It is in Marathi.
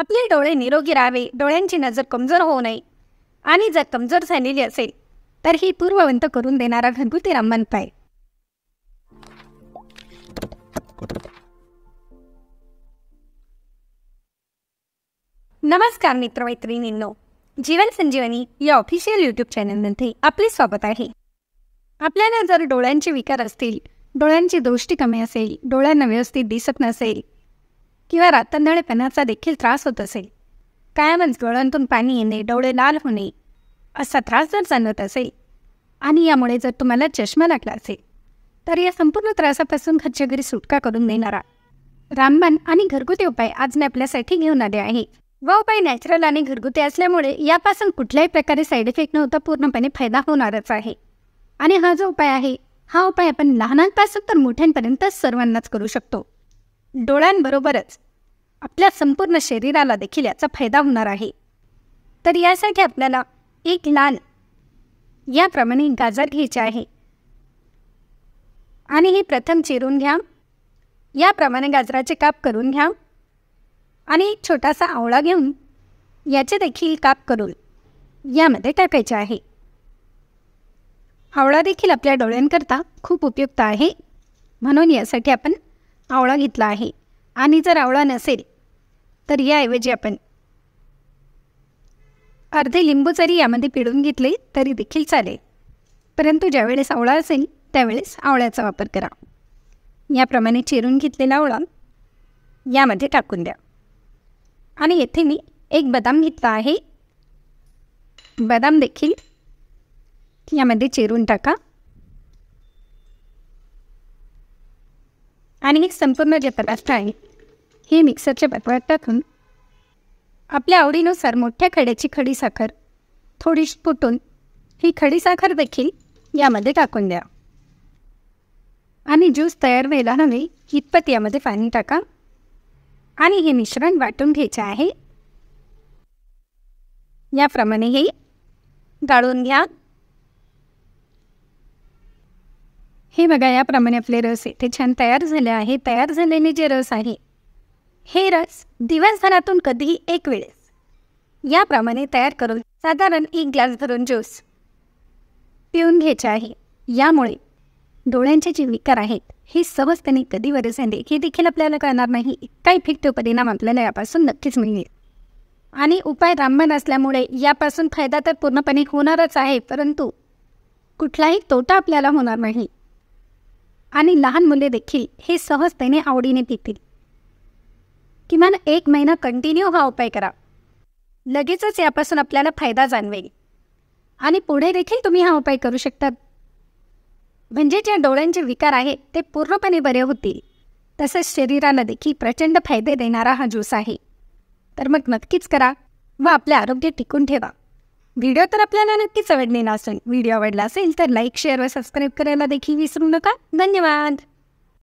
आपले डोळे निरोगी राहावे डोळ्यांची नजर कमजोर होऊ नये आणि जर कमजोर झालेली असेल तर ही पूर्ववंत करून देणारा घरगुती रमन पाय नमस्कार मित्रमैत्रिणींनो जीवन संजीवनी या ऑफिशियल यूट्यूब चॅनलमध्ये आपले स्वागत आहे आपल्याला जर डोळ्यांचे विकार असतील डोळ्यांची दृष्टी कमी असेल डोळ्यांना व्यवस्थित दिसत नसेल किंवा पेनाचा देखील त्रास होत असेल कायमच गळ्यांतून पाणी येणे डोळे लाल होणे असा त्रास जर जाणवत असेल आणि यामुळे जर तुम्हाला चष्मा लागला असेल तर या संपूर्ण त्रासापासून घरच्या घरी सुटका करून देणारा रामबाण आणि घरगुती उपाय आज मी आपल्यासाठी घेऊन आले आहे व उपाय नॅचरल आणि घरगुती असल्यामुळे यापासून कुठल्याही प्रकारे साईड इफेक्ट नव्हता पूर्णपणे फायदा होणारच आहे आणि हा जो उपाय आहे हा उपाय आपण लहानांपासून तर मोठ्यांपर्यंत सर्वांनाच करू शकतो डोळ्यांबरोबरच आपल्या संपूर्ण शरीराला देखील याचा फायदा होणार आहे तर यासाठी आपल्याला एक लाल याप्रमाणे गाजर घ्यायचे आहे आणि हे प्रथम चिरून घ्या याप्रमाणे गाजराचे काप करून घ्या आणि एक छोटासा आवळा घेऊन याचे देखील काप करून यामध्ये टाकायचे आहे आवळा देखील आपल्या डोळ्यांकरता खूप उपयुक्त आहे म्हणून यासाठी आपण आवळा घेतला आहे आणि जर आवळा नसेल तर याऐवजी आपण अर्धे लिंबू जरी यामध्ये पिळून घेतले तरी देखील चालेल परंतु ज्यावेळेस आवळा असेल त्यावेळेस आवळ्याचा वापर करा याप्रमाणे चिरून घेतलेला आवळा यामध्ये टाकून द्या आणि येथे मी एक बदाम घेतला आहे बदाम देखील यामध्ये चिरून टाका आणि हे संपूर्ण जे पदार्थ आहे हे मिक्सरच्या पात्रात टाकून आपल्या आवडीनुसार मोठ्या खड्याची खडीसाखर थोडी फुटून ही खडीसाखर देखील यामध्ये टाकून द्या आणि ज्यूस तयार व्हायला हवे इतपत यामध्ये पाणी टाका आणि हे मिश्रण वाटून घ्यायचे आहे याप्रमाणे हे गाळून घ्या हे बघा याप्रमाणे आपले रस इथे छान तयार झाले आहे तयार झालेले जे रस आहे हे रस दिवसभरातून कधीही एक वेळेस याप्रमाणे तयार करून साधारण एक ग्लास भरून ज्यूस पिऊन घ्यायचे आहे यामुळे डोळ्यांचे जे विकार आहेत हे सहजतेने कधी बरे झाले हे देखील आपल्याला कळणार नाही इतका इफेक्टिव्ह परिणाम आपल्याला यापासून नक्कीच मिळेल आणि उपाय रामबाण असल्यामुळे यापासून फायदा तर पूर्णपणे होणारच आहे परंतु कुठलाही तोटा आपल्याला होणार नाही आणि लहान मुले देखील हे सहजतेने आवडीने पितील किमान एक महिना कंटिन्यू हा उपाय करा लगेचच यापासून आपल्याला फायदा जाणवेल आणि पुढे देखील तुम्ही हा उपाय करू शकतात म्हणजे ज्या डोळ्यांचे विकार आहेत ते पूर्णपणे बरे होतील तसेच शरीराला देखील प्रचंड फायदे देणारा हा ज्यूस आहे तर मग नक्कीच करा व आपले आरोग्य टिकून ठेवा व्हिडिओ तर आपल्याला नक्कीच आवडलेला असेल व्हिडिओ आवडला असेल तर लाईक शेअर व सबस्क्राईब करायला देखील विसरू नका धन्यवाद